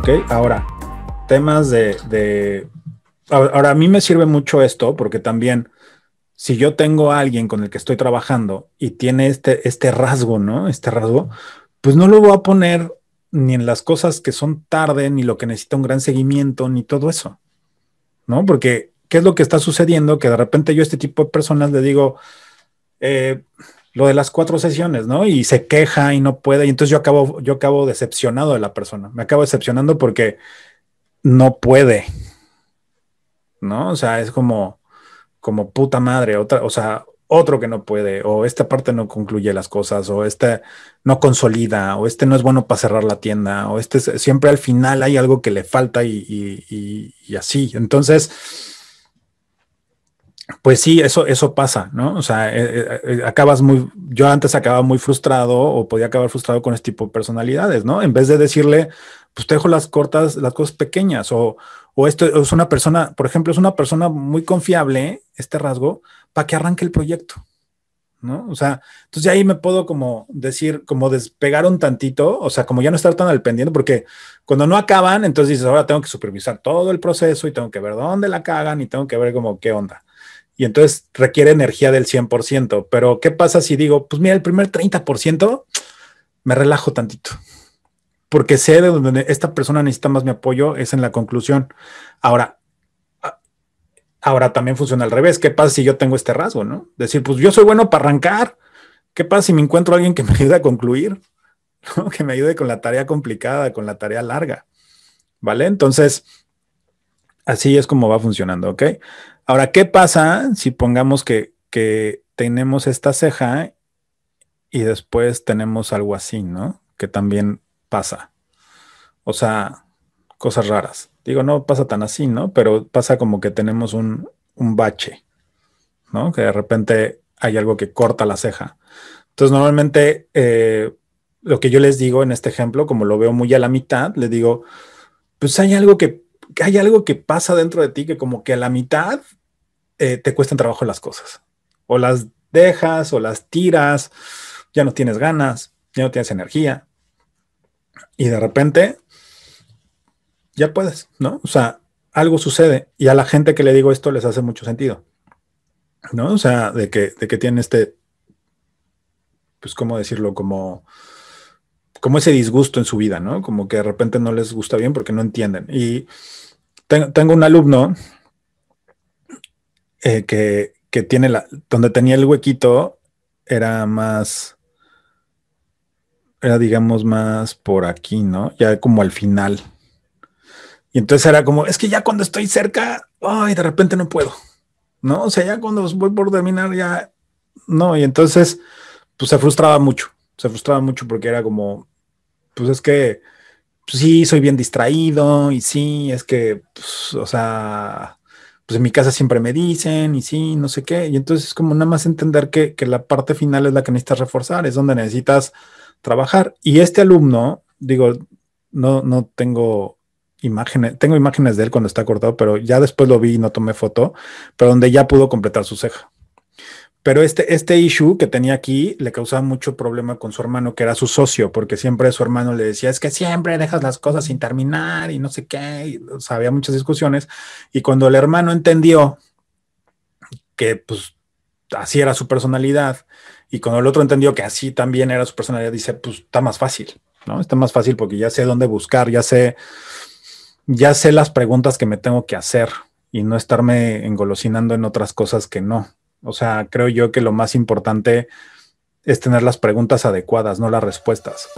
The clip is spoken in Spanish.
¿Ok? Ahora, temas de, Ahora, a mí me sirve mucho esto porque también si yo tengo a alguien con el que estoy trabajando y tiene este, este rasgo, ¿no? Este rasgo, pues no lo voy a poner ni en las cosas que son tarde, ni lo que necesita un gran seguimiento, ni todo eso, ¿no? Porque, ¿qué es lo que está sucediendo? Que de repente yo a este tipo de personas le digo, eh, lo de las cuatro sesiones, ¿no? Y se queja y no puede. Y entonces yo acabo, yo acabo decepcionado de la persona. Me acabo decepcionando porque no puede. ¿No? O sea, es como, como puta madre, otra, o sea, otro que no puede, o esta parte no concluye las cosas, o este no consolida, o este no es bueno para cerrar la tienda, o este siempre al final hay algo que le falta y así. Entonces, pues sí, eso, eso pasa, ¿no? O sea, eh, eh, eh, acabas muy, yo antes acababa muy frustrado o podía acabar frustrado con este tipo de personalidades, ¿no? En vez de decirle, pues te dejo las cortas, las cosas pequeñas o, o esto es una persona, por ejemplo, es una persona muy confiable, este rasgo, para que arranque el proyecto, ¿no? O sea, entonces ahí me puedo como decir, como despegar un tantito, o sea, como ya no estar tan al pendiente, porque cuando no acaban, entonces dices, ahora tengo que supervisar todo el proceso y tengo que ver dónde la cagan y tengo que ver como qué onda y entonces requiere energía del 100%. Pero ¿qué pasa si digo, pues mira, el primer 30% me relajo tantito? Porque sé de donde esta persona necesita más mi apoyo, es en la conclusión. Ahora, ahora también funciona al revés. ¿Qué pasa si yo tengo este rasgo, no? Decir, pues yo soy bueno para arrancar. ¿Qué pasa si me encuentro alguien que me ayude a concluir? Que me ayude con la tarea complicada, con la tarea larga. ¿Vale? Entonces, Así es como va funcionando, ¿ok? Ahora, ¿qué pasa si pongamos que, tenemos esta ceja y después tenemos algo así, ¿no? Que también pasa. O sea, cosas raras. Digo, no pasa tan así, ¿no? Pero pasa como que tenemos un, bache, ¿no? Que de repente hay algo que corta la ceja. Entonces, normalmente eh, lo que yo les digo en este ejemplo, como lo veo muy a la mitad, les digo, pues hay algo que hay algo que pasa dentro de ti que como que a la mitad eh, te cuestan trabajo las cosas. O las dejas, o las tiras, ya no tienes ganas, ya no tienes energía. Y de repente, ya puedes, ¿no? O sea, algo sucede. Y a la gente que le digo esto les hace mucho sentido. ¿No? O sea, de que, de que tiene este, pues, ¿cómo decirlo? Como como ese disgusto en su vida, ¿no? Como que de repente no les gusta bien porque no entienden. Y tengo un alumno eh, que, que, tiene la, donde tenía el huequito, era más, era digamos más por aquí, ¿no? Ya como al final. Y entonces era como, es que ya cuando estoy cerca, ay, de repente no puedo, ¿no? O sea, ya cuando voy por terminar, ya, no, y entonces, pues se frustraba mucho, se frustraba mucho porque era como, pues es que pues sí, soy bien distraído y sí, es que, pues, o sea, pues en mi casa siempre me dicen y sí, no sé qué. Y entonces es como nada más entender que, que la parte final es la que necesitas reforzar, es donde necesitas trabajar. Y este alumno, digo, no, no tengo imágenes, tengo imágenes de él cuando está cortado, pero ya después lo vi y no tomé foto, pero donde ya pudo completar su ceja. Pero este, este issue que tenía aquí le causaba mucho problema con su hermano, que era su socio, porque siempre su hermano le decía, es que siempre dejas las cosas sin terminar y no sé qué, y, había muchas discusiones. Y cuando el hermano entendió que pues así era su personalidad, y cuando el otro entendió que así también era su personalidad, dice, pues está más fácil, ¿no? Está más fácil porque ya sé dónde buscar, ya sé, ya sé las preguntas que me tengo que hacer y no estarme engolosinando en otras cosas que no. O sea, creo yo que lo más importante es tener las preguntas adecuadas, no las respuestas.